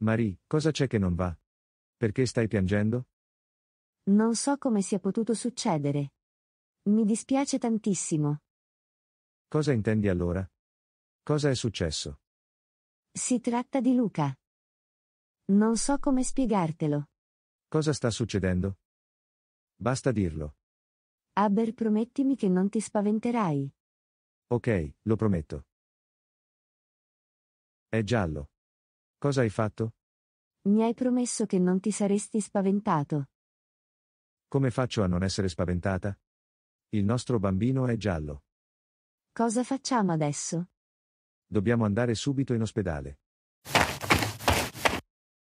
Marie, cosa c'è che non va? Perché stai piangendo? Non so come sia potuto succedere. Mi dispiace tantissimo. Cosa intendi allora? Cosa è successo? Si tratta di Luca. Non so come spiegartelo. Cosa sta succedendo? Basta dirlo. Aber promettimi che non ti spaventerai. Ok, lo prometto. È giallo. Cosa hai fatto? Mi hai promesso che non ti saresti spaventato. Come faccio a non essere spaventata? Il nostro bambino è giallo. Cosa facciamo adesso? Dobbiamo andare subito in ospedale.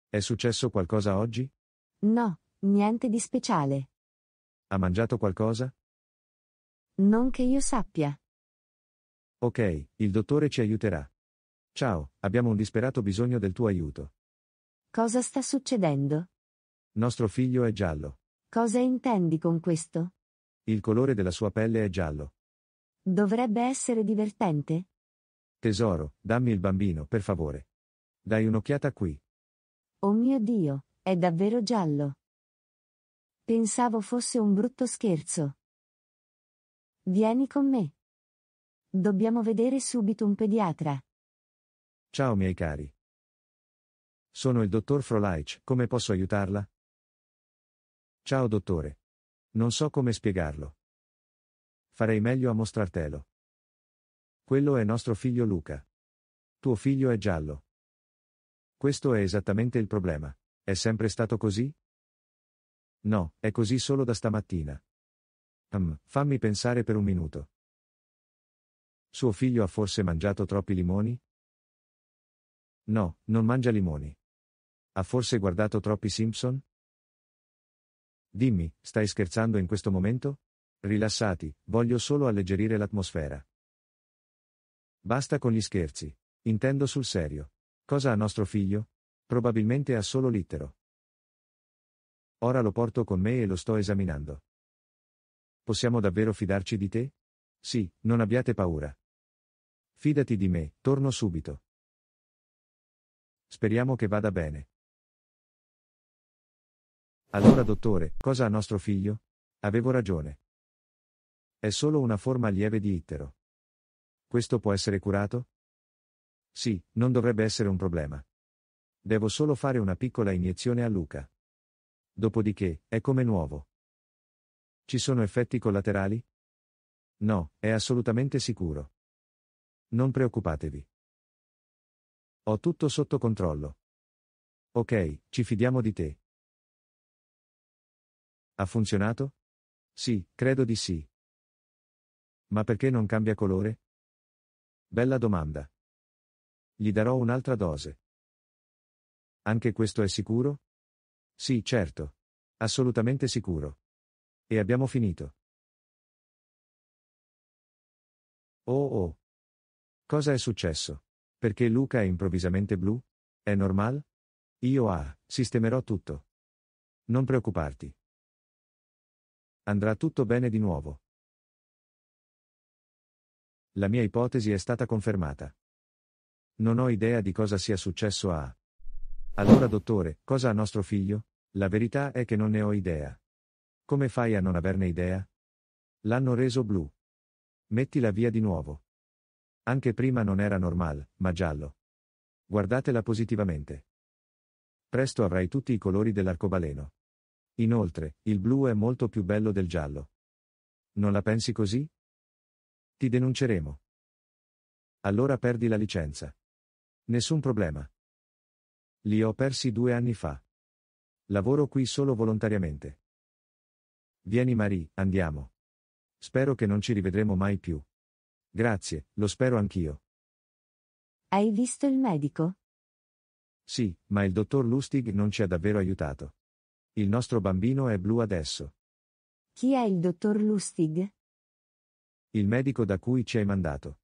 È successo qualcosa oggi? No, niente di speciale. Ha mangiato qualcosa? Non che io sappia. Ok, il dottore ci aiuterà. Ciao, abbiamo un disperato bisogno del tuo aiuto. Cosa sta succedendo? Nostro figlio è giallo. Cosa intendi con questo? Il colore della sua pelle è giallo. Dovrebbe essere divertente? Tesoro, dammi il bambino, per favore. Dai un'occhiata qui. Oh mio Dio, è davvero giallo. Pensavo fosse un brutto scherzo. Vieni con me. Dobbiamo vedere subito un pediatra. Ciao miei cari. Sono il dottor Frolaic, come posso aiutarla? Ciao dottore. Non so come spiegarlo. Farei meglio a mostrartelo. Quello è nostro figlio Luca. Tuo figlio è giallo. Questo è esattamente il problema. È sempre stato così? No, è così solo da stamattina. Um, fammi pensare per un minuto. Suo figlio ha forse mangiato troppi limoni? No, non mangia limoni. Ha forse guardato troppi Simpson? Dimmi, stai scherzando in questo momento? Rilassati, voglio solo alleggerire l'atmosfera. Basta con gli scherzi. Intendo sul serio. Cosa ha nostro figlio? Probabilmente ha solo l'ittero. Ora lo porto con me e lo sto esaminando. Possiamo davvero fidarci di te? Sì, non abbiate paura. Fidati di me, torno subito. Speriamo che vada bene. Allora dottore, cosa ha nostro figlio? Avevo ragione. È solo una forma lieve di ittero. Questo può essere curato? Sì, non dovrebbe essere un problema. Devo solo fare una piccola iniezione a Luca. Dopodiché, è come nuovo. Ci sono effetti collaterali? No, è assolutamente sicuro. Non preoccupatevi. Ho tutto sotto controllo. Ok, ci fidiamo di te. Ha funzionato? Sì, credo di sì. Ma perché non cambia colore? Bella domanda. Gli darò un'altra dose. Anche questo è sicuro? Sì, certo. Assolutamente sicuro. E abbiamo finito. Oh oh. Cosa è successo? Perché Luca è improvvisamente blu? È normale? Io ah, sistemerò tutto. Non preoccuparti. Andrà tutto bene di nuovo. La mia ipotesi è stata confermata. Non ho idea di cosa sia successo a... Allora dottore, cosa ha nostro figlio? La verità è che non ne ho idea. Come fai a non averne idea? L'hanno reso blu. Mettila via di nuovo. Anche prima non era normal, ma giallo. Guardatela positivamente. Presto avrai tutti i colori dell'arcobaleno. Inoltre, il blu è molto più bello del giallo. Non la pensi così? Ti denunceremo. Allora perdi la licenza. Nessun problema. Li ho persi due anni fa. Lavoro qui solo volontariamente. Vieni Marie, andiamo. Spero che non ci rivedremo mai più. Grazie, lo spero anch'io. Hai visto il medico? Sì, ma il dottor Lustig non ci ha davvero aiutato. Il nostro bambino è blu adesso. Chi è il dottor Lustig? Il medico da cui ci hai mandato.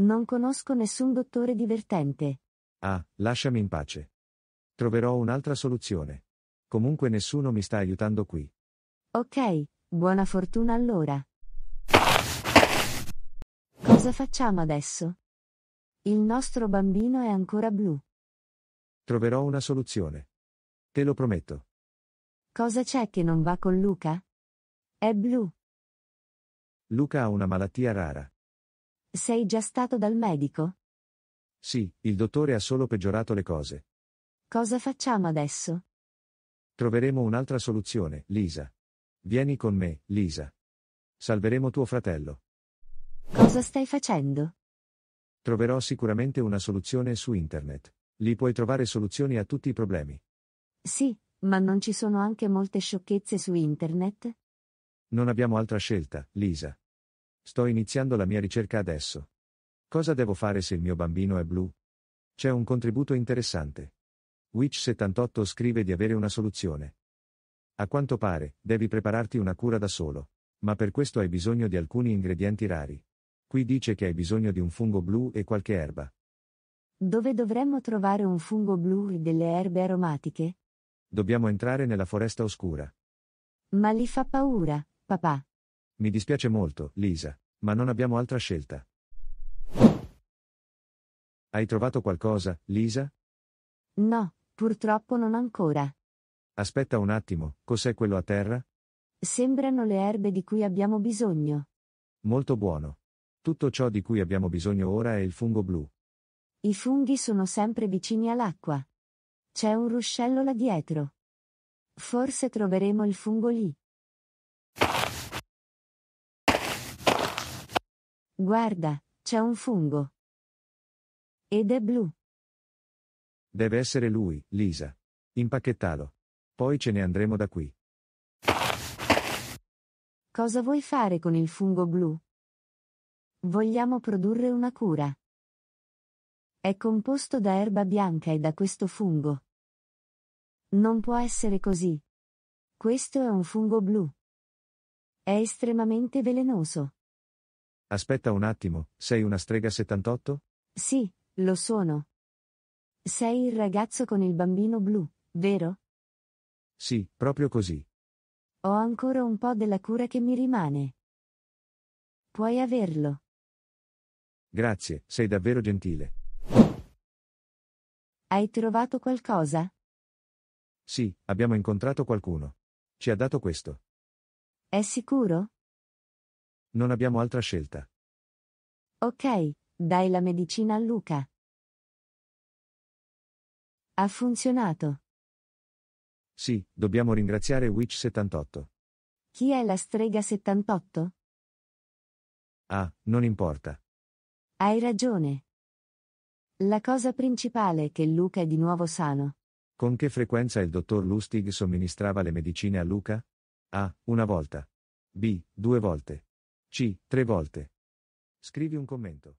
Non conosco nessun dottore divertente. Ah, lasciami in pace. Troverò un'altra soluzione. Comunque nessuno mi sta aiutando qui. Ok, buona fortuna allora. Cosa facciamo adesso? Il nostro bambino è ancora blu. Troverò una soluzione. Te lo prometto. Cosa c'è che non va con Luca? È blu. Luca ha una malattia rara. Sei già stato dal medico? Sì, il dottore ha solo peggiorato le cose. Cosa facciamo adesso? Troveremo un'altra soluzione, Lisa. Vieni con me, Lisa. Salveremo tuo fratello. Cosa stai facendo? Troverò sicuramente una soluzione su internet. Lì puoi trovare soluzioni a tutti i problemi. Sì, ma non ci sono anche molte sciocchezze su internet? Non abbiamo altra scelta, Lisa. Sto iniziando la mia ricerca adesso. Cosa devo fare se il mio bambino è blu? C'è un contributo interessante. Witch78 scrive di avere una soluzione. A quanto pare, devi prepararti una cura da solo. Ma per questo hai bisogno di alcuni ingredienti rari. Qui dice che hai bisogno di un fungo blu e qualche erba. Dove dovremmo trovare un fungo blu e delle erbe aromatiche? Dobbiamo entrare nella foresta oscura. Ma li fa paura, papà. Mi dispiace molto, Lisa, ma non abbiamo altra scelta. Hai trovato qualcosa, Lisa? No, purtroppo non ancora. Aspetta un attimo, cos'è quello a terra? Sembrano le erbe di cui abbiamo bisogno. Molto buono. Tutto ciò di cui abbiamo bisogno ora è il fungo blu. I funghi sono sempre vicini all'acqua. C'è un ruscello là dietro. Forse troveremo il fungo lì. Guarda, c'è un fungo. Ed è blu. Deve essere lui, Lisa. Impacchettalo. Poi ce ne andremo da qui. Cosa vuoi fare con il fungo blu? Vogliamo produrre una cura. È composto da erba bianca e da questo fungo. Non può essere così. Questo è un fungo blu. È estremamente velenoso. Aspetta un attimo, sei una strega 78? Sì, lo sono. Sei il ragazzo con il bambino blu, vero? Sì, proprio così. Ho ancora un po' della cura che mi rimane. Puoi averlo. Grazie, sei davvero gentile. Hai trovato qualcosa? Sì, abbiamo incontrato qualcuno. Ci ha dato questo. È sicuro? Non abbiamo altra scelta. Ok, dai la medicina a Luca. Ha funzionato. Sì, dobbiamo ringraziare Witch 78. Chi è la strega 78? Ah, non importa. Hai ragione. La cosa principale è che Luca è di nuovo sano. Con che frequenza il dottor Lustig somministrava le medicine a Luca? A. Una volta. B. Due volte. C. Tre volte. Scrivi un commento.